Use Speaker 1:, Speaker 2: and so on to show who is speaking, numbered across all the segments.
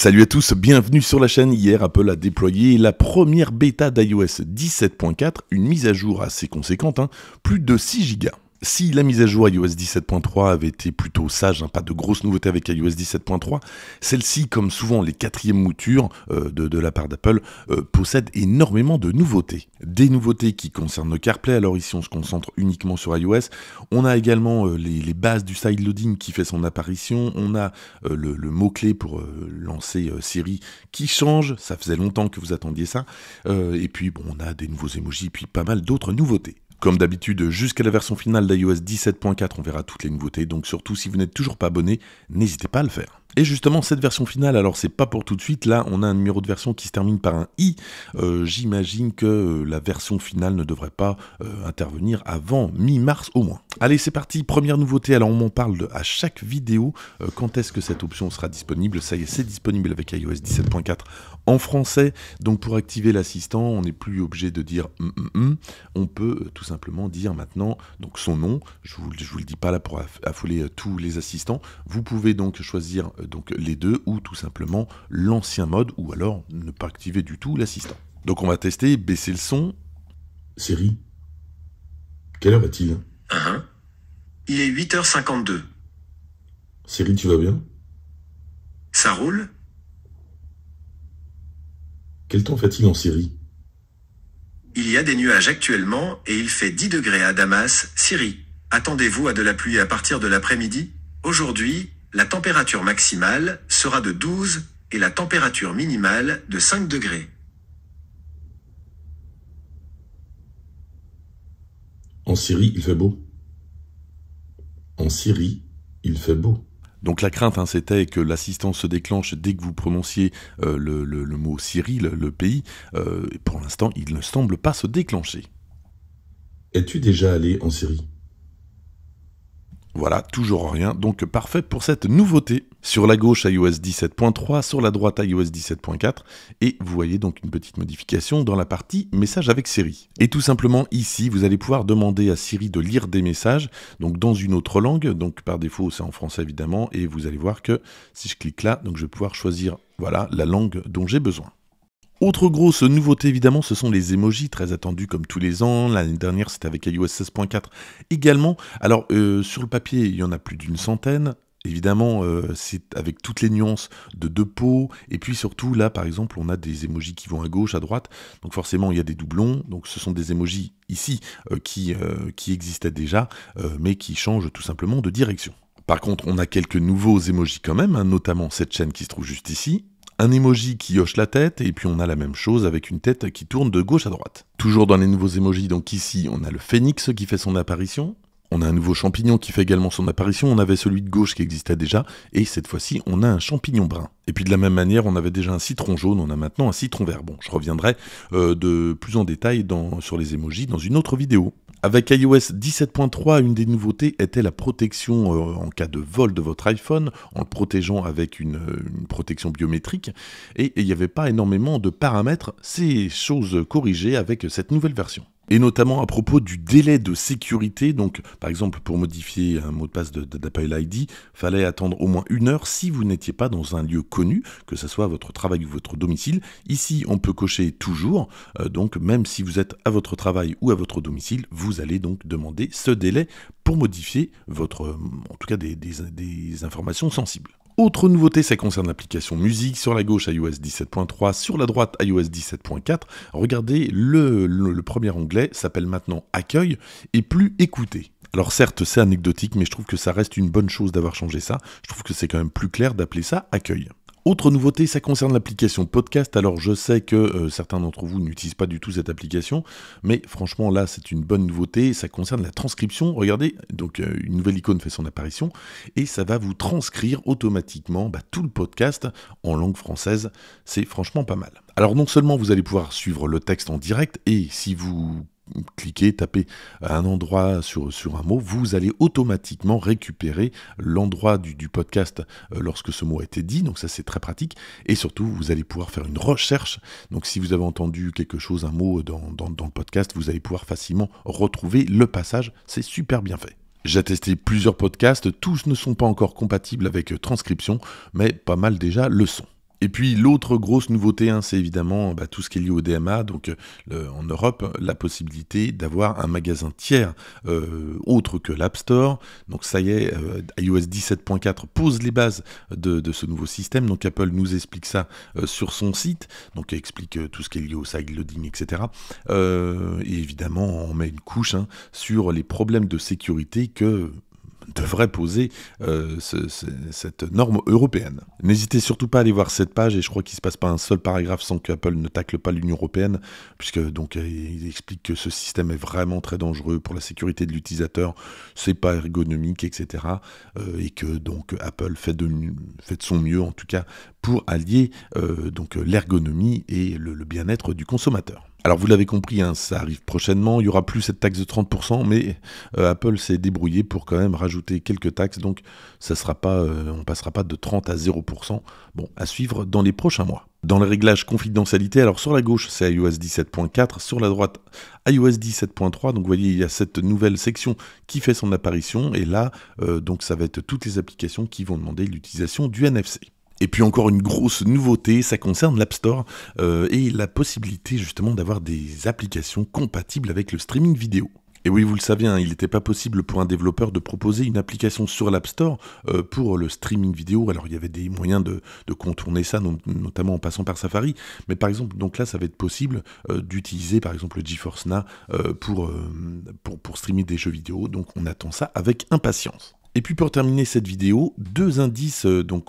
Speaker 1: Salut à tous, bienvenue sur la chaîne. Hier, Apple a déployé la première bêta d'iOS 17.4, une mise à jour assez conséquente, hein. plus de 6 gigas si la mise à jour iOS 17.3 avait été plutôt sage, hein, pas de grosses nouveautés avec iOS 17.3, celle-ci, comme souvent les quatrièmes moutures euh, de, la part d'Apple, euh, possède énormément de nouveautés. Des nouveautés qui concernent le CarPlay, alors ici on se concentre uniquement sur iOS. On a également euh, les, bases du side-loading qui fait son apparition, on a le, mot-clé pour lancer Siri qui change, ça faisait longtemps que vous attendiez ça, et puis bon, on a des nouveaux emojis, puis pas mal d'autres nouveautés. Comme d'habitude, jusqu'à la version finale d'iOS 17.4, on verra toutes les nouveautés, donc surtout si vous n'êtes toujours pas abonné, n'hésitez pas à le faire. Et justement, cette version finale, alors c'est pas pour tout de suite, là on a un numéro de version qui se termine par un i. Euh, j'imagine que euh, la version finale ne devrait pas euh, intervenir avant mi-mars au moins. Allez, c'est parti, première nouveauté. Alors on m'en parle à chaque vidéo. quand est-ce que cette option sera disponible Ça y est, c'est disponible avec iOS 17.4 en français. Donc pour activer l'assistant, on n'est plus obligé de dire mm, mm, mm. On peut tout simplement dire maintenant donc son nom. Je vous, je vous le dis pas là pour affoler tous les assistants. Vous pouvez donc choisir euh, donc les deux, ou tout simplement l'ancien mode, ou alors ne pas activer du tout l'assistant. Donc on va tester, baisser le son. Siri, Quelle heure est-il Il est 8h52. Siri, tu vas bien Ça roule Quel temps fait-il en Syrie Il y a des nuages actuellement et il fait 10 degrés à Damas, Siri. Attendez-vous à de la pluie à partir de l'après-midi Aujourd'hui, la température maximale sera de 12 et la température minimale de 5 degrés. En Syrie, il fait beau. En Syrie, il fait beau. Donc la crainte, hein, c'était que l'assistance se déclenche dès que vous prononciez euh, le, mot Syrie, le, pays. Euh, pour l'instant, il ne semble pas se déclencher. Es-tu déjà allé en Syrie voilà, toujours rien, donc parfait pour cette nouveauté. Sur la gauche iOS 17.3, sur la droite iOS 17.4, et vous voyez donc une petite modification dans la partie message avec Siri. Et tout simplement ici, vous allez pouvoir demander à Siri de lire des messages, donc dans une autre langue, donc par défaut c'est en français évidemment, et vous allez voir que si je clique là, donc je vais pouvoir choisir voilà, la langue dont j'ai besoin. Autre grosse nouveauté évidemment, ce sont les emojis très attendus comme tous les ans. L'année dernière, c'était avec iOS 16.4 également. Alors euh, sur le papier, il y en a plus d'une centaine. Évidemment, euh, c'est avec toutes les nuances de deux pots. Et puis surtout, là, par exemple, on a des emojis qui vont à gauche, à droite. Donc forcément, il y a des doublons. Donc ce sont des emojis ici euh, qui, qui, existaient déjà, mais qui changent tout simplement de direction. Par contre, on a quelques nouveaux emojis quand même, hein, notamment cette chaîne qui se trouve juste ici, un emoji qui hoche la tête, et puis on a la même chose avec une tête qui tourne de gauche à droite. Toujours dans les nouveaux emojis, donc ici on a le phénix qui fait son apparition, on a un nouveau champignon qui fait également son apparition, on avait celui de gauche qui existait déjà, et cette fois-ci on a un champignon brun. Et puis de la même manière, on avait déjà un citron jaune, on a maintenant un citron vert. Bon, je reviendrai euh, de plus en détail sur les émojis dans une autre vidéo. Avec iOS 17.3, une des nouveautés était la protection euh, en cas de vol de votre iPhone, en le protégeant avec une euh, protection biométrique. Et il n'y avait pas énormément de paramètres, ces choses corrigées avec cette nouvelle version et notamment à propos du délai de sécurité. Donc, par exemple, pour modifier un mot de passe d'Apple ID, fallait attendre au moins une heure si vous n'étiez pas dans un lieu connu, que ce soit votre travail ou votre domicile. Ici, on peut cocher toujours. Euh, donc, même si vous êtes à votre travail ou à votre domicile, vous allez donc demander ce délai pour modifier votre, euh, en tout cas, des informations sensibles. Autre nouveauté, ça concerne l'application musique. Sur la gauche, iOS 17.3. Sur la droite, iOS 17.4. Regardez, le, premier onglet s'appelle maintenant Accueil et plus Écouter. Alors certes, c'est anecdotique, mais je trouve que ça reste une bonne chose d'avoir changé ça. Je trouve que c'est quand même plus clair d'appeler ça Accueil. Autre nouveauté, ça concerne l'application podcast. Alors je sais que euh, certains d'entre vous n'utilisent pas du tout cette application, mais franchement là c'est une bonne nouveauté. Ça concerne la transcription. Regardez, donc euh, une nouvelle icône fait son apparition et ça va vous transcrire automatiquement bah, tout le podcast en langue française. C'est franchement pas mal. Alors non seulement vous allez pouvoir suivre le texte en direct et si vous cliquez, tapez un endroit sur, sur un mot, vous allez automatiquement récupérer l'endroit du, podcast euh, lorsque ce mot a été dit. Donc ça c'est très pratique. Et surtout, vous allez pouvoir faire une recherche. Donc si vous avez entendu quelque chose, un mot dans, dans le podcast, vous allez pouvoir facilement retrouver le passage. C'est super bien fait. J'ai testé plusieurs podcasts, tous ne sont pas encore compatibles avec euh, transcription, mais pas mal déjà le sont. Et puis l'autre grosse nouveauté, hein, c'est évidemment bah, tout ce qui est lié au DMA, donc euh, en Europe, la possibilité d'avoir un magasin tiers euh, autre que l'App Store. Donc ça y est, euh, iOS 17.4 pose les bases de, ce nouveau système. Donc Apple nous explique ça sur son site, donc explique tout ce qui est lié au side loading, etc. et évidemment, on met une couche hein, sur les problèmes de sécurité que devrait poser euh, cette norme européenne. N'hésitez surtout pas à aller voir cette page et je crois qu'il ne se passe pas un seul paragraphe sans qu'Apple ne tacle pas l'Union européenne, puisque donc euh, il explique que ce système est vraiment très dangereux pour la sécurité de l'utilisateur, c'est pas ergonomique, etc. Euh, et que donc Apple fait de, fait de son mieux en tout cas pour allier euh, donc l'ergonomie et le, bien-être du consommateur. Alors vous l'avez compris, hein, ça arrive prochainement, il n'y aura plus cette taxe de 30%, mais euh, Apple s'est débrouillé pour quand même rajouter quelques taxes, donc ça sera pas, euh, passera pas de 30 à 0%, bon, à suivre dans les prochains mois. Dans le réglage confidentialité, alors sur la gauche c'est iOS 17.4, sur la droite iOS 17.3, donc vous voyez il y a cette nouvelle section qui fait son apparition, et là donc ça va être toutes les applications qui vont demander l'utilisation du NFC. Et puis encore une grosse nouveauté, ça concerne l'App Store euh, et la possibilité justement d'avoir des applications compatibles avec le streaming vidéo. Et oui, vous le savez, hein, il n'était pas possible pour un développeur de proposer une application sur l'App Store euh, pour le streaming vidéo. Alors il y avait des moyens de, contourner ça, notamment en passant par Safari. Mais par exemple, donc là, ça va être possible euh, d'utiliser par exemple le GeForce Now pour, pour, pour streamer des jeux vidéo. Donc on attend ça avec impatience. Et puis pour terminer cette vidéo, deux indices euh, donc,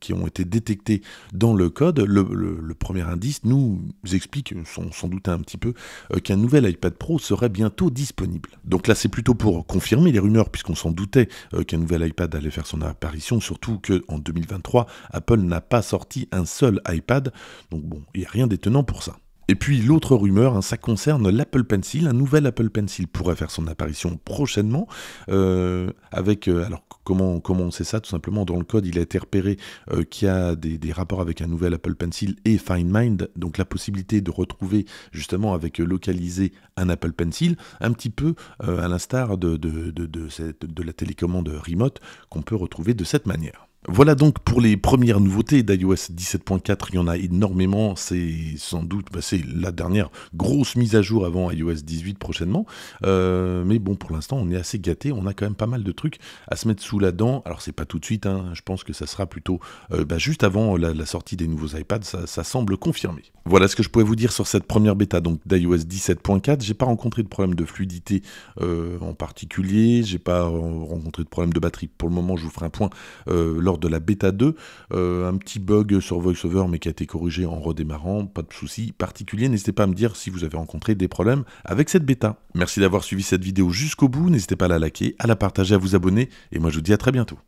Speaker 1: qui ont été détectés dans le code. Le, premier indice nous explique, sans, doute un petit peu, euh, qu'un nouvel iPad Pro serait bientôt disponible. Donc là, c'est plutôt pour confirmer les rumeurs, puisqu'on s'en doutait euh, qu'un nouvel iPad allait faire son apparition, surtout qu'en 2023, Apple n'a pas sorti un seul iPad. Donc bon, il n'y a rien d'étonnant pour ça. Et puis l'autre rumeur, hein, ça concerne l'Apple Pencil. Un nouvel Apple Pencil pourrait faire son apparition prochainement. Euh, avec euh, alors comment comment on sait ça Tout simplement dans le code, il a été repéré euh, qu'il y a des, rapports avec un nouvel Apple Pencil et FindMind. Donc la possibilité de retrouver justement avec localiser un Apple Pencil, un petit peu à l'instar de de la télécommande remote qu'on peut retrouver de cette manière. Voilà donc pour les premières nouveautés d'iOS 17.4, il y en a énormément, c'est sans doute bah, c'est la dernière grosse mise à jour avant iOS 18 prochainement, euh, mais bon pour l'instant on est assez gâté, on a quand même pas mal de trucs à se mettre sous la dent, alors c'est pas tout de suite, hein. je pense que ça sera plutôt euh, bah, juste avant la, sortie des nouveaux iPads, ça, semble confirmé. Voilà ce que je pouvais vous dire sur cette première bêta donc d'iOS 17.4, j'ai pas rencontré de problème de fluidité euh, en particulier, j'ai pas rencontré de problème de batterie, pour le moment je vous ferai un point lors de la bêta 2. Euh, un petit bug sur VoiceOver, mais qui a été corrigé en redémarrant. Pas de souci particulier. N'hésitez pas à me dire si vous avez rencontré des problèmes avec cette bêta. Merci d'avoir suivi cette vidéo jusqu'au bout. N'hésitez pas à la liker, à la partager, à vous abonner. Et moi, je vous dis à très bientôt.